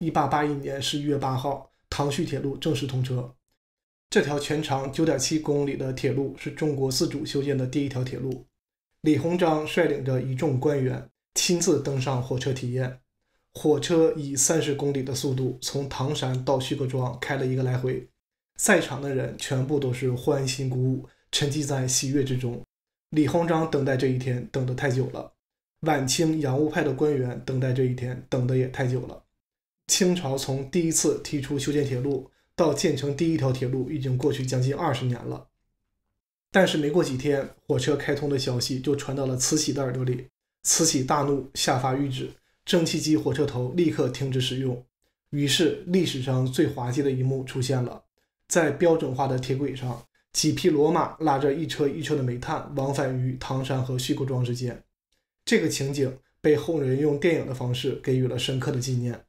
一八八一年十一月八号，唐胥铁路正式通车。这条全长九点七公里的铁路是中国自主修建的第一条铁路。李鸿章率领着一众官员亲自登上火车体验。火车以三十公里的速度从唐山到胥各庄开了一个来回，在场的人全部都是欢欣鼓舞，沉浸在喜悦之中。李鸿章等待这一天等得太久了，晚清洋务派的官员等待这一天等的也太久了。清朝从第一次提出修建铁路到建成第一条铁路，已经过去将近二十年了。但是没过几天，火车开通的消息就传到了慈禧的耳朵里，慈禧大怒，下发谕旨，蒸汽机火车头立刻停止使用。于是历史上最滑稽的一幕出现了：在标准化的铁轨上，几匹骡马拉着一车一车的煤炭往返于唐山和胥各庄之间。这个情景被后人用电影的方式给予了深刻的纪念。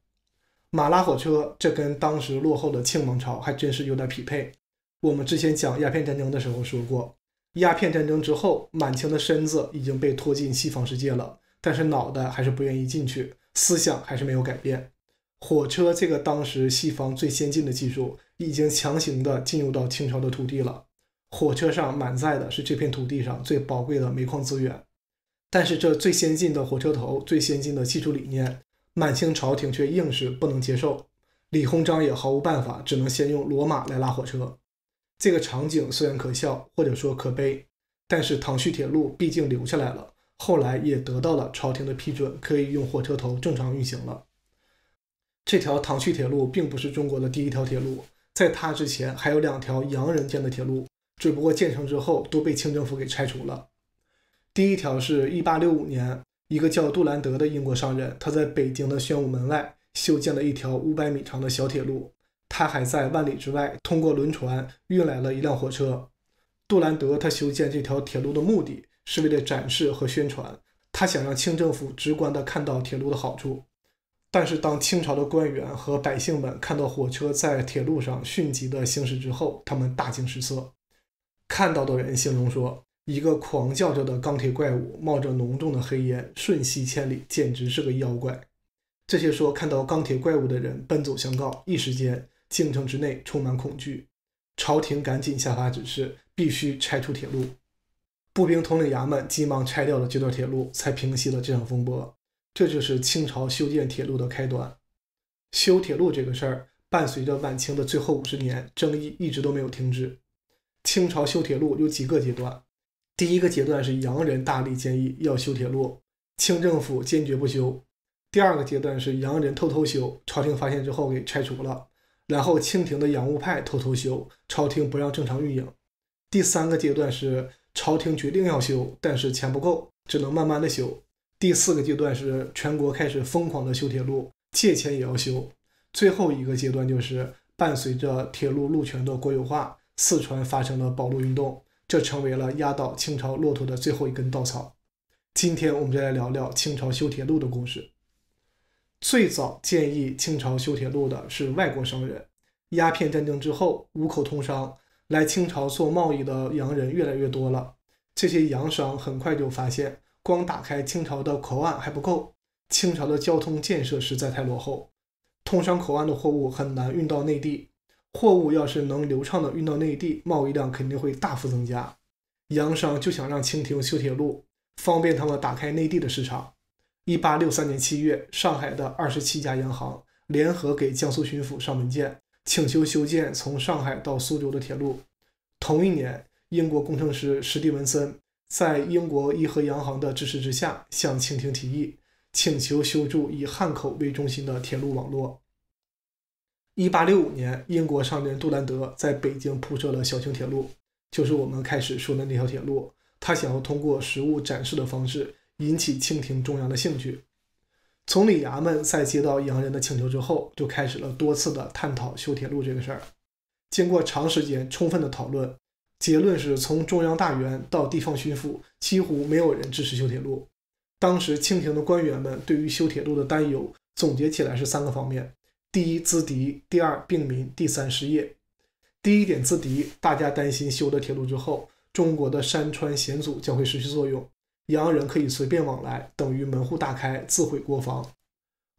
马拉火车，这跟当时落后的清王朝还真是有点匹配。我们之前讲鸦片战争的时候说过，鸦片战争之后，满清的身子已经被拖进西方世界了，但是脑袋还是不愿意进去，思想还是没有改变。火车这个当时西方最先进的技术，已经强行的进入到清朝的土地了。火车上满载的是这片土地上最宝贵的煤矿资源，但是这最先进的火车头，最先进的技术理念。满清朝廷却硬是不能接受，李鸿章也毫无办法，只能先用骡马来拉火车。这个场景虽然可笑，或者说可悲，但是唐胥铁路毕竟留下来了，后来也得到了朝廷的批准，可以用火车头正常运行了。这条唐胥铁路并不是中国的第一条铁路，在它之前还有两条洋人建的铁路，只不过建成之后都被清政府给拆除了。第一条是一八六五年。一个叫杜兰德的英国商人，他在北京的宣武门外修建了一条五百米长的小铁路。他还在万里之外通过轮船运来了一辆火车。杜兰德他修建这条铁路的目的是为了展示和宣传，他想让清政府直观的看到铁路的好处。但是当清朝的官员和百姓们看到火车在铁路上迅疾的行驶之后，他们大惊失色。看到的人形容说。一个狂叫着的钢铁怪物，冒着浓重的黑烟，瞬息千里，简直是个妖怪。这些说看到钢铁怪物的人奔走相告，一时间京城之内充满恐惧。朝廷赶紧下发指示，必须拆除铁路。步兵统领衙门急忙拆掉了这段铁路，才平息了这场风波。这就是清朝修建铁路的开端。修铁路这个事儿，伴随着晚清的最后五十年，争议一直都没有停止。清朝修铁路有几个阶段。第一个阶段是洋人大力建议要修铁路，清政府坚决不修。第二个阶段是洋人偷偷修，朝廷发现之后给拆除了。然后清廷的洋务派偷偷修，朝廷不让正常运营。第三个阶段是朝廷决定要修，但是钱不够，只能慢慢的修。第四个阶段是全国开始疯狂的修铁路，借钱也要修。最后一个阶段就是伴随着铁路路权的国有化，四川发生了保路运动。这成为了压倒清朝骆驼的最后一根稻草。今天我们就来聊聊清朝修铁路的故事。最早建议清朝修铁路的是外国商人。鸦片战争之后，五口通商，来清朝做贸易的洋人越来越多了。这些洋商很快就发现，光打开清朝的口岸还不够，清朝的交通建设实在太落后，通商口岸的货物很难运到内地。货物要是能流畅的运到内地，贸易量肯定会大幅增加。洋商就想让清廷修铁路，方便他们打开内地的市场。一八六三年七月，上海的二十七家洋行联合给江苏巡抚上门见，请求修建从上海到苏州的铁路。同一年，英国工程师史蒂文森在英国伊和洋行的支持之下，向清廷提议，请求修筑以汉口为中心的铁路网络。一八六五年，英国商人杜兰德在北京铺设了小型铁路，就是我们开始说的那条铁路。他想要通过实物展示的方式引起清廷中央的兴趣。从李衙门在接到洋人的请求之后，就开始了多次的探讨修铁路这个事儿。经过长时间充分的讨论，结论是从中央大员到地方巡抚，几乎没有人支持修铁路。当时清廷的官员们对于修铁路的担忧，总结起来是三个方面。第一资敌，第二病民，第三失业。第一点资敌，大家担心修了铁路之后，中国的山川险阻将会失去作用，洋人可以随便往来，等于门户大开，自毁国防。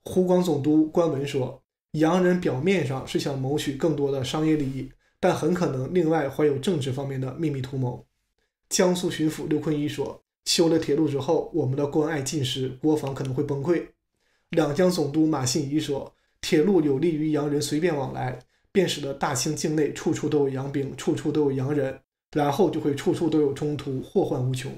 湖广总督关文说，洋人表面上是想谋取更多的商业利益，但很可能另外怀有政治方面的秘密图谋。江苏巡抚刘坤一说，修了铁路之后，我们的关隘尽失，国防可能会崩溃。两江总督马信仪说。铁路有利于洋人随便往来，便使得大清境内处处都有洋兵，处处都有洋人，然后就会处处都有冲突，祸患无穷。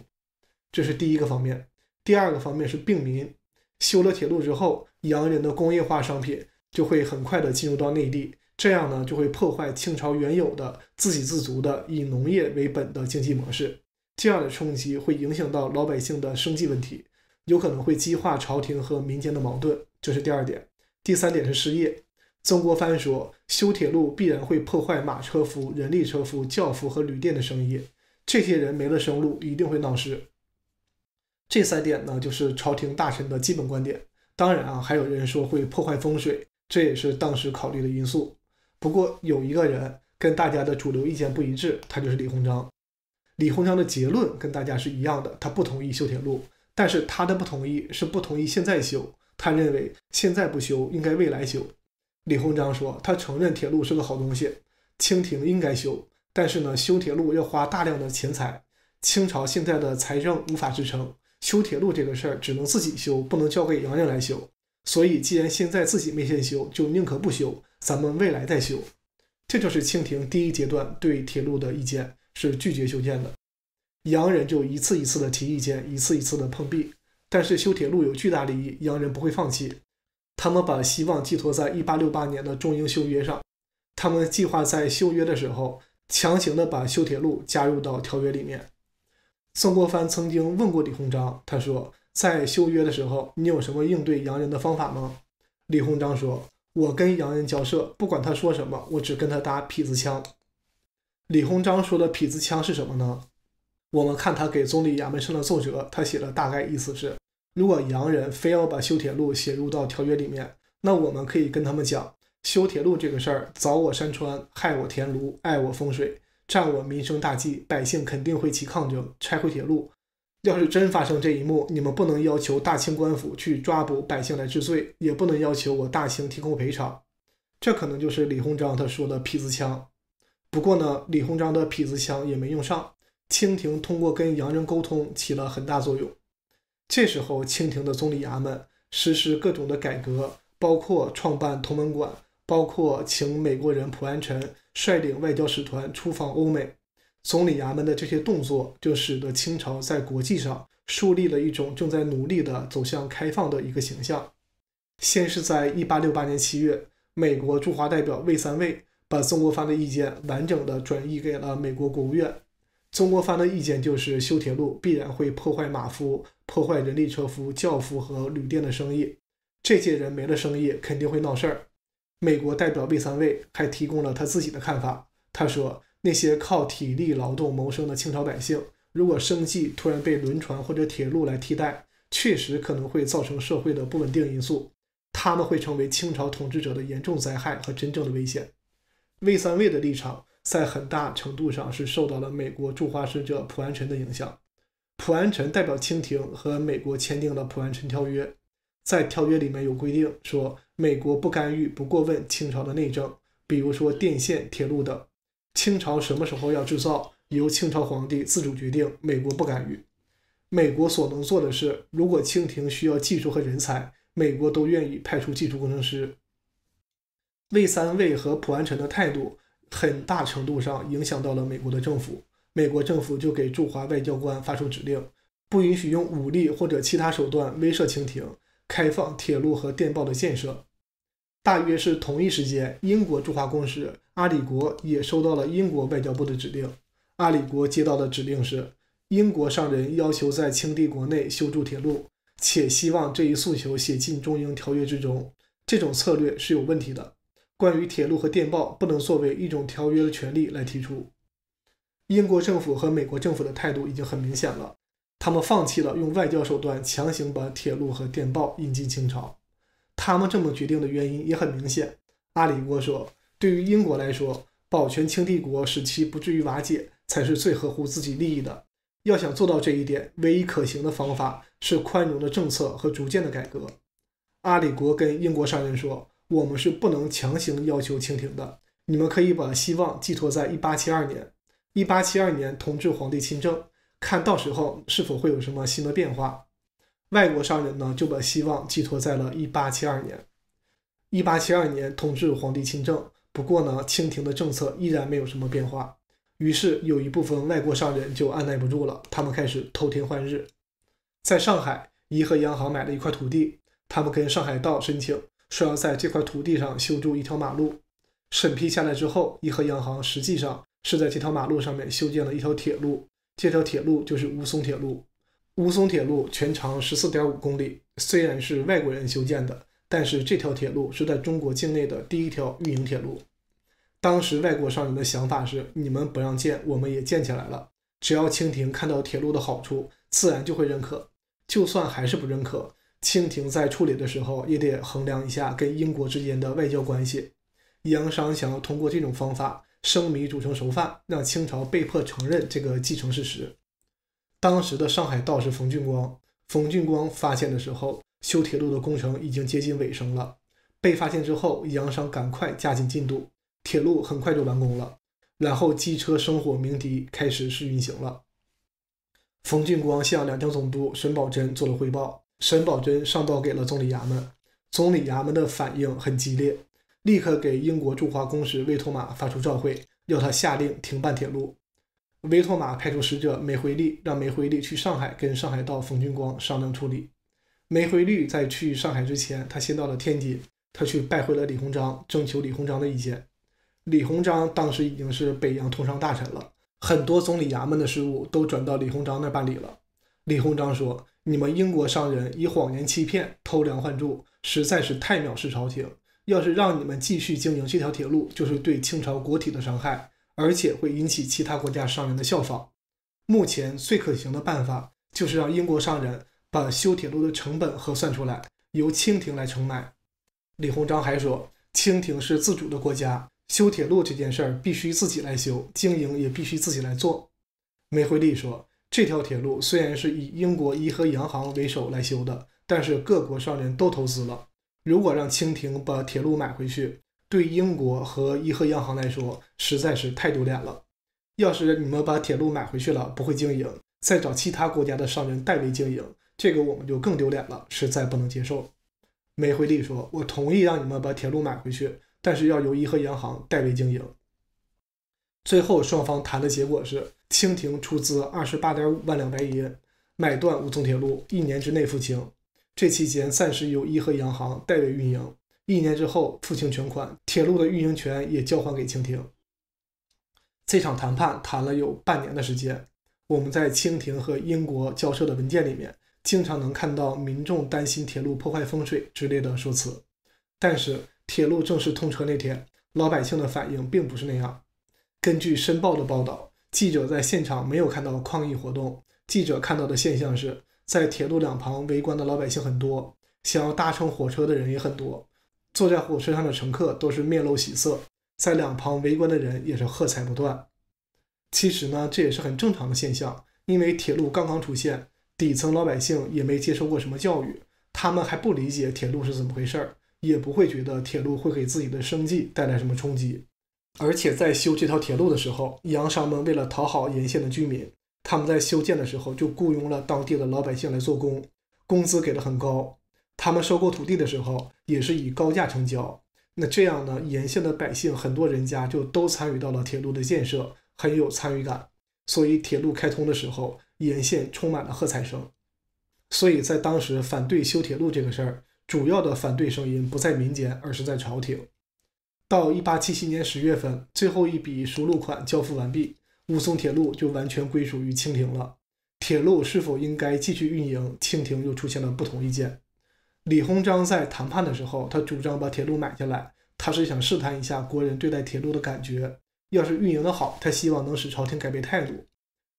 这是第一个方面。第二个方面是并民，修了铁路之后，洋人的工业化商品就会很快的进入到内地，这样呢就会破坏清朝原有的自给自足的以农业为本的经济模式。这样的冲击会影响到老百姓的生计问题，有可能会激化朝廷和民间的矛盾。这是第二点。第三点是失业。曾国藩说，修铁路必然会破坏马车夫、人力车夫、轿夫和旅店的生意，这些人没了生路，一定会闹事。这三点呢，就是朝廷大臣的基本观点。当然啊，还有人说会破坏风水，这也是当时考虑的因素。不过有一个人跟大家的主流意见不一致，他就是李鸿章。李鸿章的结论跟大家是一样的，他不同意修铁路，但是他的不同意是不同意现在修。他认为现在不修，应该未来修。李鸿章说，他承认铁路是个好东西，清廷应该修，但是呢，修铁路要花大量的钱财，清朝现在的财政无法支撑，修铁路这个事儿只能自己修，不能交给洋人来修。所以，既然现在自己没钱修，就宁可不修，咱们未来再修。这就是清廷第一阶段对铁路的意见是拒绝修建的。洋人就一次一次的提意见，一次一次的碰壁。但是修铁路有巨大利益，洋人不会放弃。他们把希望寄托在1868年的中英修约上。他们计划在修约的时候，强行的把修铁路加入到条约里面。曾国藩曾经问过李鸿章，他说在修约的时候，你有什么应对洋人的方法吗？李鸿章说，我跟洋人交涉，不管他说什么，我只跟他搭痞子枪。李鸿章说的痞子枪是什么呢？我们看他给总理衙门上的奏折，他写的大概意思是。如果洋人非要把修铁路写入到条约里面，那我们可以跟他们讲，修铁路这个事儿，凿我山川，害我田庐，碍我风水，占我民生大计，百姓肯定会起抗争，拆毁铁路。要是真发生这一幕，你们不能要求大清官府去抓捕百姓来治罪，也不能要求我大清提供赔偿。这可能就是李鸿章他说的“痞子枪”。不过呢，李鸿章的痞子枪也没用上，清廷通过跟洋人沟通起了很大作用。这时候，清廷的总理衙门实施各种的改革，包括创办同文馆，包括请美国人普安臣率领外交使团出访欧美。总理衙门的这些动作，就使得清朝在国际上树立了一种正在努力的走向开放的一个形象。先是在一八六八年七月，美国驻华代表魏三卫把曾国藩的意见完整的转移给了美国国务院。曾国藩的意见就是修铁路必然会破坏马夫。破坏人力车夫、轿夫和旅店的生意，这些人没了生意肯定会闹事儿。美国代表魏三卫还提供了他自己的看法。他说：“那些靠体力劳动谋生的清朝百姓，如果生计突然被轮船或者铁路来替代，确实可能会造成社会的不稳定因素。他们会成为清朝统治者的严重灾害和真正的危险。”魏三卫的立场在很大程度上是受到了美国驻华使者普安臣的影响。蒲安臣代表清廷和美国签订了《蒲安臣条约》，在条约里面有规定说，美国不干预、不过问清朝的内政，比如说电线、铁路等，清朝什么时候要制造，由清朝皇帝自主决定，美国不干预。美国所能做的是，如果清廷需要技术和人才，美国都愿意派出技术工程师。魏三魏和蒲安臣的态度，很大程度上影响到了美国的政府。美国政府就给驻华外交官发出指令，不允许用武力或者其他手段威慑清廷，开放铁路和电报的建设。大约是同一时间，英国驻华公使阿里国也收到了英国外交部的指令。阿里国接到的指令是：英国商人要求在清帝国内修筑铁路，且希望这一诉求写进中英条约之中。这种策略是有问题的。关于铁路和电报，不能作为一种条约的权利来提出。英国政府和美国政府的态度已经很明显了，他们放弃了用外交手段强行把铁路和电报引进清朝。他们这么决定的原因也很明显。阿里国说，对于英国来说，保全清帝国，使其不至于瓦解，才是最合乎自己利益的。要想做到这一点，唯一可行的方法是宽容的政策和逐渐的改革。阿里国跟英国商人说：“我们是不能强行要求清廷的，你们可以把希望寄托在1872年。”一八七二年，同治皇帝亲政，看到时候是否会有什么新的变化？外国商人呢，就把希望寄托在了一八七二年。一八七二年，同治皇帝亲政，不过呢，清廷的政策依然没有什么变化。于是，有一部分外国商人就按耐不住了，他们开始偷天换日。在上海，颐和洋行买了一块土地，他们跟上海道申请，说要在这块土地上修筑一条马路。审批下来之后，颐和洋行实际上。是在这条马路上面修建了一条铁路，这条铁路就是乌松铁路。乌松铁路全长十四点五公里，虽然是外国人修建的，但是这条铁路是在中国境内的第一条运营铁路。当时外国商人的想法是：你们不让建，我们也建起来了。只要清廷看到铁路的好处，自然就会认可；就算还是不认可，清廷在处理的时候也得衡量一下跟英国之间的外交关系。洋商想要通过这种方法。生米煮成熟饭，让清朝被迫承认这个继承事实。当时的上海道士冯俊光，冯俊光发现的时候，修铁路的工程已经接近尾声了。被发现之后，洋商赶快加紧进度，铁路很快就完工了。然后机车生火鸣笛，开始试运行了。冯俊光向两江总督沈葆桢做了汇报，沈葆桢上报给了总理衙门，总理衙门的反应很激烈。立刻给英国驻华公使魏托马发出照会，要他下令停办铁路。魏托马派出使者梅回利，让梅回利去上海跟上海道冯俊光商量处理。梅回利在去上海之前，他先到了天津，他去拜会了李鸿章，征求李鸿章的意见。李鸿章当时已经是北洋通商大臣了，很多总理衙门的事务都转到李鸿章那办理了。李鸿章说：“你们英国商人以谎言欺骗、偷梁换柱，实在是太藐视朝廷。”要是让你们继续经营这条铁路，就是对清朝国体的伤害，而且会引起其他国家商人的效仿。目前最可行的办法，就是让英国商人把修铁路的成本核算出来，由清廷来承买。李鸿章还说，清廷是自主的国家，修铁路这件事儿必须自己来修，经营也必须自己来做。梅惠利说，这条铁路虽然是以英国颐和洋行为首来修的，但是各国商人都投资了。如果让清廷把铁路买回去，对英国和伊核央行来说实在是太丢脸了。要是你们把铁路买回去了，不会经营，再找其他国家的商人代为经营，这个我们就更丢脸了，实在不能接受。梅惠利说：“我同意让你们把铁路买回去，但是要由伊核央行代为经营。”最后，双方谈的结果是，清廷出资二十八点五万两白银，买断五淞铁路，一年之内付清。这期间暂时由怡和洋行代为运营，一年之后付清全款，铁路的运营权也交还给清廷。这场谈判谈了有半年的时间。我们在清廷和英国交涉的文件里面，经常能看到民众担心铁路破坏风水之类的说辞。但是铁路正式通车那天，老百姓的反应并不是那样。根据申报的报道，记者在现场没有看到抗议活动，记者看到的现象是。在铁路两旁围观的老百姓很多，想要搭乘火车的人也很多。坐在火车上的乘客都是面露喜色，在两旁围观的人也是喝彩不断。其实呢，这也是很正常的现象，因为铁路刚刚出现，底层老百姓也没接受过什么教育，他们还不理解铁路是怎么回事儿，也不会觉得铁路会给自己的生计带来什么冲击。而且在修这条铁路的时候，洋商们为了讨好沿线的居民。他们在修建的时候就雇佣了当地的老百姓来做工，工资给的很高。他们收购土地的时候也是以高价成交。那这样呢，沿线的百姓很多人家就都参与到了铁路的建设，很有参与感。所以铁路开通的时候，沿线充满了喝彩声。所以在当时反对修铁路这个事儿，主要的反对声音不在民间，而是在朝廷。到1877年10月份，最后一笔赎路款交付完毕。武松铁路就完全归属于清廷了。铁路是否应该继续运营，清廷又出现了不同意见。李鸿章在谈判的时候，他主张把铁路买下来，他是想试探一下国人对待铁路的感觉。要是运营的好，他希望能使朝廷改变态度。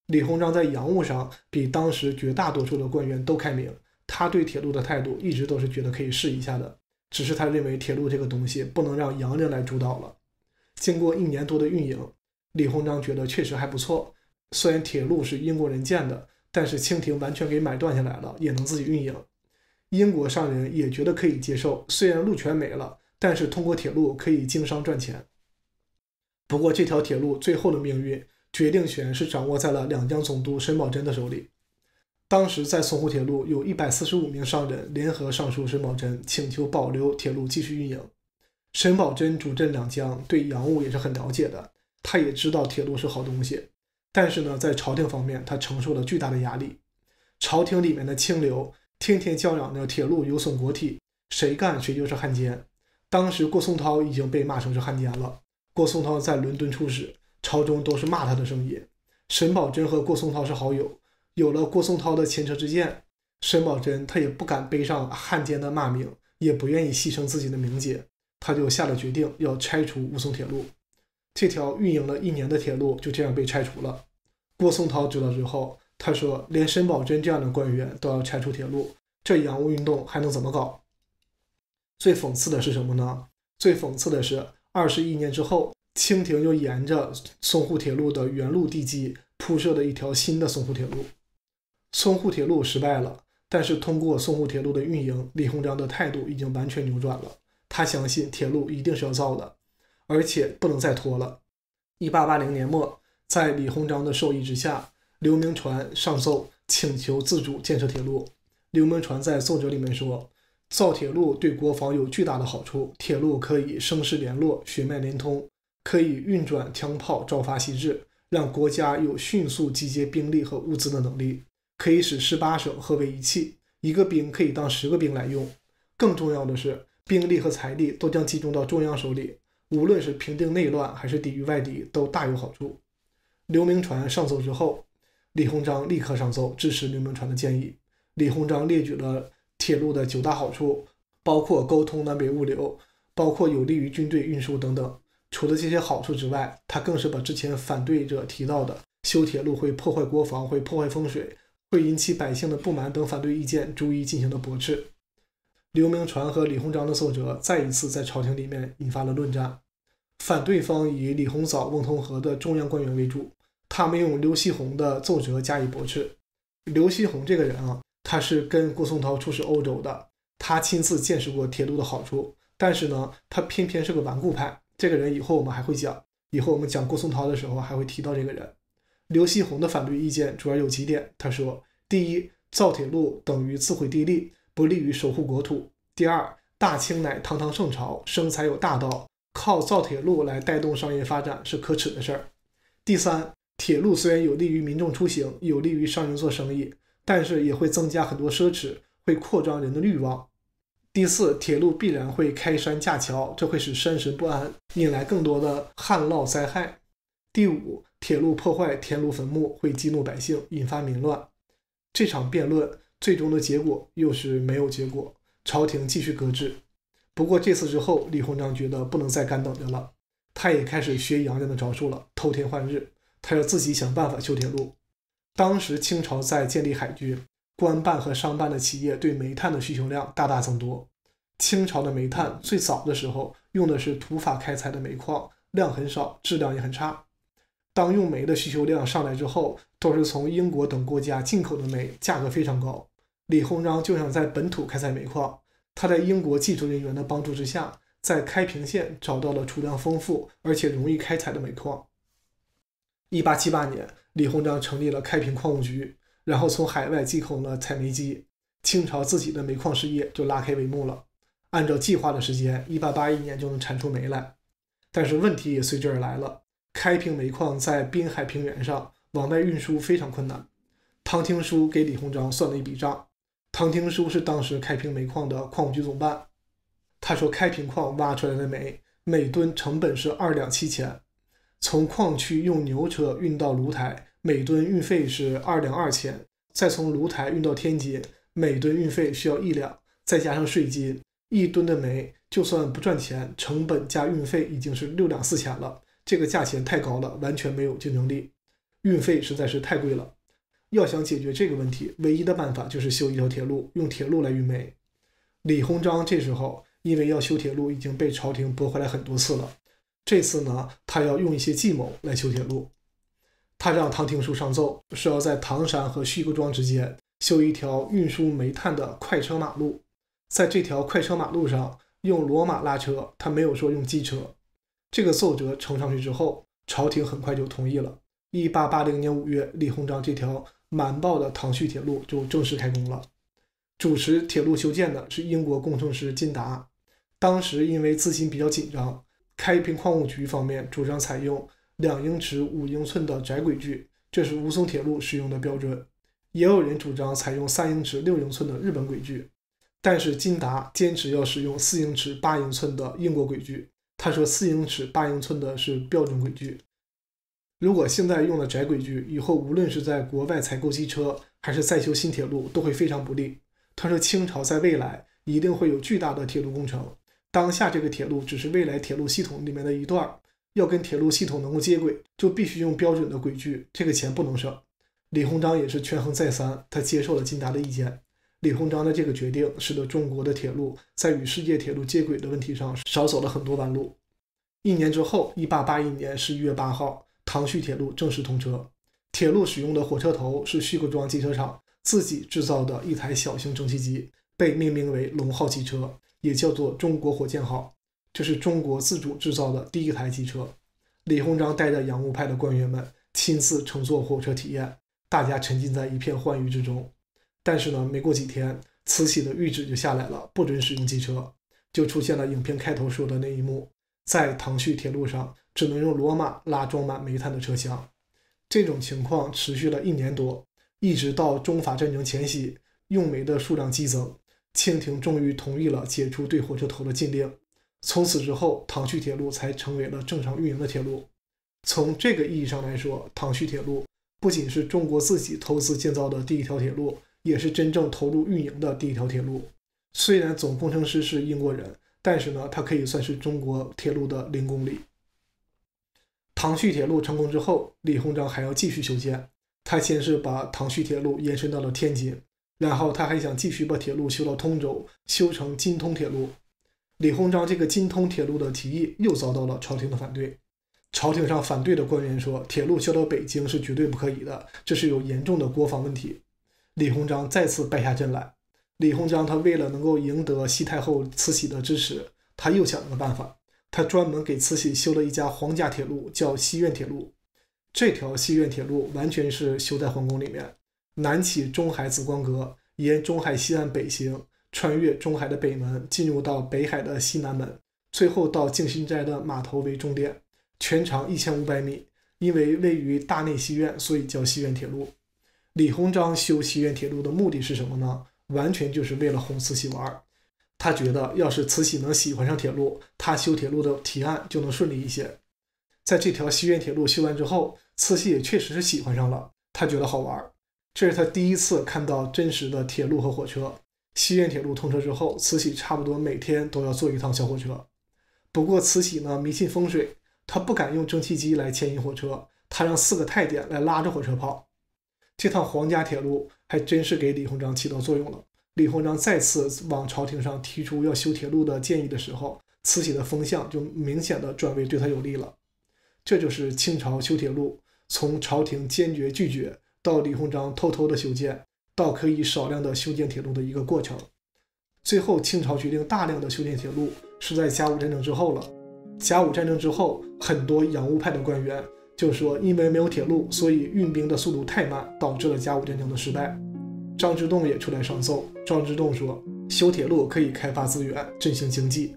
李鸿章在洋务上比当时绝大多数的官员都开明，他对铁路的态度一直都是觉得可以试一下的。只是他认为铁路这个东西不能让洋人来主导了。经过一年多的运营。李鸿章觉得确实还不错，虽然铁路是英国人建的，但是清廷完全给买断下来了，也能自己运营。英国商人也觉得可以接受，虽然路权没了，但是通过铁路可以经商赚钱。不过这条铁路最后的命运决定权是掌握在了两江总督沈葆桢的手里。当时在淞沪铁路有一百四十五名商人联合上书沈葆桢，请求保留铁路继续运营。沈葆桢主政两江，对洋务也是很了解的。他也知道铁路是好东西，但是呢，在朝廷方面，他承受了巨大的压力。朝廷里面的清流天天叫嚷着铁路有损国体，谁干谁就是汉奸。当时郭松涛已经被骂成是汉奸了。郭松涛在伦敦出使，朝中都是骂他的声音。沈葆桢和郭松涛是好友，有了郭松涛的前车之鉴，沈葆桢他也不敢背上汉奸的骂名，也不愿意牺牲自己的名节，他就下了决定要拆除吴淞铁路。这条运营了一年的铁路就这样被拆除了。郭松涛知道之后，他说：“连沈葆桢这样的官员都要拆除铁路，这洋务运动还能怎么搞？”最讽刺的是什么呢？最讽刺的是，二十一年之后，清廷又沿着淞沪铁路的原路地基铺设了一条新的淞沪铁路。淞沪铁路失败了，但是通过淞沪铁路的运营，李鸿章的态度已经完全扭转了。他相信铁路一定是要造的。而且不能再拖了。一八八零年末，在李鸿章的授意之下，刘铭传上奏请求自主建设铁路。刘铭传在奏折里面说，造铁路对国防有巨大的好处，铁路可以声势联络、血脉连通，可以运转枪炮、朝发夕至，让国家有迅速集结兵力和物资的能力，可以使十八省合为一气，一个兵可以当十个兵来用。更重要的是，兵力和财力都将集中到中央手里。无论是平定内乱还是抵御外敌，都大有好处。刘铭传上奏之后，李鸿章立刻上奏支持刘铭传的建议。李鸿章列举了铁路的九大好处，包括沟通南北物流，包括有利于军队运输等等。除了这些好处之外，他更是把之前反对者提到的修铁路会破坏国防、会破坏风水、会引起百姓的不满等反对意见逐一进行了驳斥。刘铭传和李鸿章的奏折再一次在朝廷里面引发了论战，反对方以李鸿藻、翁同龢的中央官员为主，他们用刘锡鸿的奏折加以驳斥。刘锡鸿这个人啊，他是跟郭松涛出使欧洲的，他亲自见识过铁路的好处，但是呢，他偏偏是个顽固派。这个人以后我们还会讲，以后我们讲郭松涛的时候还会提到这个人。刘锡鸿的反对意见主要有几点，他说：第一，造铁路等于自毁地利。不利于守护国土。第二，大清乃堂堂圣朝，生财有大道，靠造铁路来带动商业发展是可耻的事儿。第三，铁路虽然有利于民众出行，有利于商人做生意，但是也会增加很多奢侈，会扩张人的欲望。第四，铁路必然会开山架桥，这会使山神不安，引来更多的旱涝灾害。第五，铁路破坏田庐坟墓，会激怒百姓，引发民乱。这场辩论。最终的结果又是没有结果，朝廷继续搁置。不过这次之后，李鸿章觉得不能再干等着了，他也开始学洋人的招数了，偷天换日。他要自己想办法修铁路。当时清朝在建立海军，官办和商办的企业对煤炭的需求量大大增多。清朝的煤炭最早的时候用的是土法开采的煤矿，量很少，质量也很差。当用煤的需求量上来之后，都是从英国等国家进口的煤，价格非常高。李鸿章就想在本土开采煤矿，他在英国技术人员的帮助之下，在开平县找到了储量丰富而且容易开采的煤矿。一八七八年，李鸿章成立了开平矿务局，然后从海外进口了采煤机，清朝自己的煤矿事业就拉开帷幕了。按照计划的时间，一八八一年就能产出煤来，但是问题也随之而来了。开平煤矿在滨海平原上，往外运输非常困难。唐廷枢给李鸿章算了一笔账。唐廷枢是当时开平煤矿的矿务局总办，他说开平矿挖出来的煤每吨成本是二两七钱，从矿区用牛车运到炉台，每吨运费是二两二钱，再从炉台运到天津，每吨运费需要一两，再加上税金，一吨的煤就算不赚钱，成本加运费已经是六两四钱了，这个价钱太高了，完全没有竞争力，运费实在是太贵了。要想解决这个问题，唯一的办法就是修一条铁路，用铁路来运煤。李鸿章这时候因为要修铁路已经被朝廷驳回来很多次了，这次呢，他要用一些计谋来修铁路。他让唐廷枢上奏，是要在唐山和徐各庄之间修一条运输煤炭的快车马路，在这条快车马路上用骡马拉车，他没有说用机车。这个奏折呈上去之后，朝廷很快就同意了。一八八零年五月，李鸿章这条。瞒报的唐胥铁路就正式开工了。主持铁路修建的是英国工程师金达。当时因为资金比较紧张，开平矿务局方面主张采用两英尺五英寸的窄轨距，这是吴淞铁路使用的标准。也有人主张采用三英尺六英寸的日本轨距，但是金达坚持要使用四英尺八英寸的英国轨距。他说：“四英尺八英寸的是标准轨距。”如果现在用了窄轨距，以后无论是在国外采购机车，还是再修新铁路，都会非常不利。他说，清朝在未来一定会有巨大的铁路工程，当下这个铁路只是未来铁路系统里面的一段，要跟铁路系统能够接轨，就必须用标准的轨距，这个钱不能省。李鸿章也是权衡再三，他接受了金达的意见。李鸿章的这个决定，使得中国的铁路在与世界铁路接轨的问题上少走了很多弯路。一年之后，一八八一年十一月八号。唐胥铁路正式通车，铁路使用的火车头是胥各庄机车厂自己制造的一台小型蒸汽机，被命名为“龙号”机车，也叫做“中国火箭号”。这是中国自主制造的第一台机车。李鸿章带着洋务派的官员们亲自乘坐火车体验，大家沉浸在一片欢愉之中。但是呢，没过几天，慈禧的谕旨就下来了，不准使用机车，就出现了影片开头说的那一幕，在唐胥铁路上。只能用骡马拉装满煤炭的车厢，这种情况持续了一年多，一直到中法战争前夕，用煤的数量激增，清廷终于同意了解除对火车头的禁令。从此之后，唐胥铁路才成为了正常运营的铁路。从这个意义上来说，唐胥铁路不仅是中国自己投资建造的第一条铁路，也是真正投入运营的第一条铁路。虽然总工程师是英国人，但是呢，它可以算是中国铁路的零公里。唐胥铁路成功之后，李鸿章还要继续修建。他先是把唐胥铁路延伸到了天津，然后他还想继续把铁路修到通州，修成金通铁路。李鸿章这个金通铁路的提议又遭到了朝廷的反对。朝廷上反对的官员说，铁路修到北京是绝对不可以的，这是有严重的国防问题。李鸿章再次败下阵来。李鸿章他为了能够赢得西太后慈禧的支持，他又想了个办法。他专门给慈禧修了一家皇家铁路，叫西苑铁路。这条西苑铁路完全是修在皇宫里面，南起中海紫光阁，沿中海西岸北行，穿越中海的北门，进入到北海的西南门，最后到静心斋的码头为终点，全长一千五百米。因为位于大内西苑，所以叫西苑铁路。李鸿章修西苑铁路的目的是什么呢？完全就是为了哄慈禧玩儿。他觉得，要是慈禧能喜欢上铁路，他修铁路的提案就能顺利一些。在这条西苑铁路修完之后，慈禧也确实是喜欢上了，他觉得好玩。这是他第一次看到真实的铁路和火车。西苑铁路通车之后，慈禧差不多每天都要坐一趟小火车。不过，慈禧呢迷信风水，她不敢用蒸汽机来牵引火车，她让四个太监来拉着火车跑。这趟皇家铁路还真是给李鸿章起到作用了。李鸿章再次往朝廷上提出要修铁路的建议的时候，慈禧的风向就明显的转为对他有利了。这就是清朝修铁路从朝廷坚决拒绝到李鸿章偷偷的修建到可以少量的修建铁路的一个过程。最后，清朝决定大量的修建铁路是在甲午战争之后了。甲午战争之后，很多洋务派的官员就说，因为没有铁路，所以运兵的速度太慢，导致了甲午战争的失败。张之洞也出来上奏。张之洞说：“修铁路可以开发资源，振兴经济。”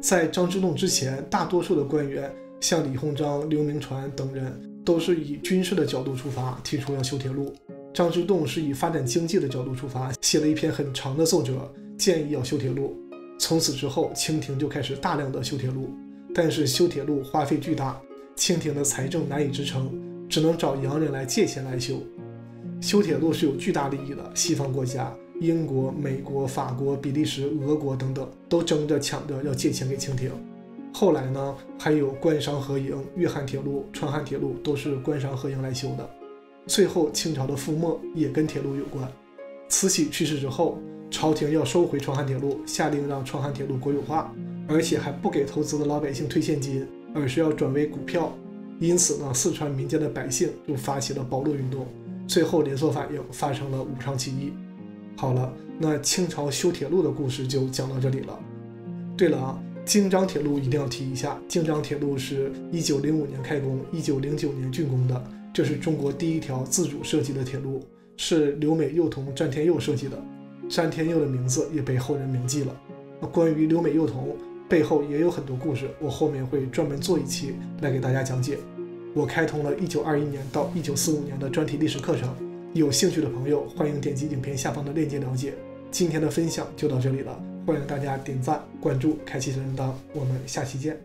在张之洞之前，大多数的官员，像李鸿章、刘铭传等人，都是以军事的角度出发提出要修铁路。张之洞是以发展经济的角度出发，写了一篇很长的奏折，建议要修铁路。从此之后，清廷就开始大量的修铁路。但是修铁路花费巨大，清廷的财政难以支撑，只能找洋人来借钱来修。修铁路是有巨大利益的，西方国家。英国、美国、法国、比利时、俄国等等，都争着抢着要借钱给清廷。后来呢，还有官商合营，粤汉铁路、川汉铁路都是官商合营来修的。最后，清朝的覆没也跟铁路有关。慈禧去世之后，朝廷要收回川汉铁路，下令让川汉铁路国有化，而且还不给投资的老百姓退现金，而是要转为股票。因此呢，四川民间的百姓就发起了暴乱运动，最后连锁反应发生了武昌起义。好了，那清朝修铁路的故事就讲到这里了。对了啊，京张铁路一定要提一下。京张铁路是一九零五年开工，一九零九年竣工的，这是中国第一条自主设计的铁路，是留美幼童詹天佑设计的。詹天佑的名字也被后人铭记了。那关于留美幼童背后也有很多故事，我后面会专门做一期来给大家讲解。我开通了一九二一年到一九四五年的专题历史课程。有兴趣的朋友，欢迎点击影片下方的链接了解。今天的分享就到这里了，欢迎大家点赞、关注、开启小铃灯，我们下期见。